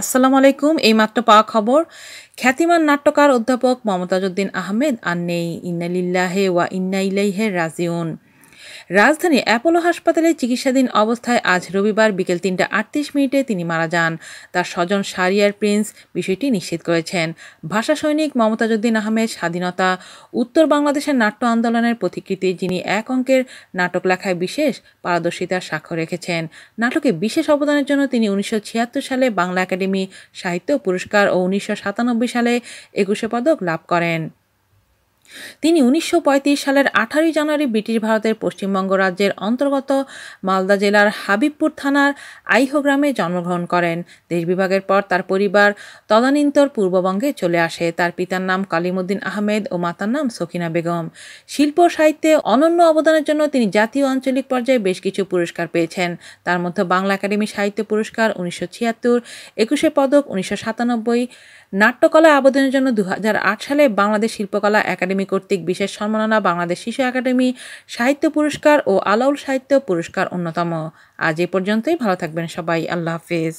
আসসালামু আলাইকুম এইমাত্র পাওয়া খবর খ্যাতিমান নাট্যকার অধ্যাপক উদ্দিন আহমেদ আর নেই ইন্নালিল্লাহে ওয়া ইন্না ইলাইহে রাজিউন রাজধানী অ্যাপোলো হাসপাতালে চিকিৎসাধীন অবস্থায় আজ রবিবার বিকেল তিনটা আটত্রিশ মিনিটে তিনি মারা যান তার স্বজন সারিয়ার প্রিন্স বিষয়টি নিশ্চিত করেছেন ভাষা সৈনিক মমতাজুদ্দিন আহমেদ স্বাধীনতা উত্তর বাংলাদেশের নাট্য আন্দোলনের প্রতিকৃতি যিনি এক অঙ্কের নাটক লেখায় বিশেষ পারদর্শিতার স্বাক্ষর রেখেছেন নাটকে বিশেষ অবদানের জন্য তিনি উনিশশো সালে বাংলা একাডেমি সাহিত্য পুরস্কার ও উনিশশো সালে একুশে পদক লাভ করেন তিনি উনিশশো সালের আঠারোই জানুয়ারি ব্রিটিশ ভারতের পশ্চিমবঙ্গ রাজ্যের অন্তর্গত মালদা জেলার হাবিবপুর থানার আইহো গ্রামে জন্মগ্রহণ করেন দেশ বিভাগের পর তার পরিবার তদানীন্তর পূর্ববঙ্গে চলে আসে তার পিতার নাম কালিমুদ্দিন আহমেদ ও মাতার নাম সখিনা বেগম শিল্প সাহিত্যে অনন্য অবদানের জন্য তিনি জাতীয় আঞ্চলিক পর্যায়ে বেশ কিছু পুরস্কার পেয়েছেন তার মধ্যে বাংলা একাডেমি সাহিত্য পুরস্কার উনিশশো ছিয়াত্তর একুশে পদক উনিশশো সাতানব্বই নাট্যকলা আবেদনের জন্য দু সালে বাংলাদেশ শিল্পকলা একাডেমি একাডেমি কর্তৃক বিশেষ সম্মাননা বাংলাদেশ শিশু একাডেমি সাহিত্য পুরস্কার ও আলাউল সাহিত্য পুরস্কার অন্যতম আজ এ পর্যন্তই ভালো থাকবেন সবাই আল্লাহ হাফিজ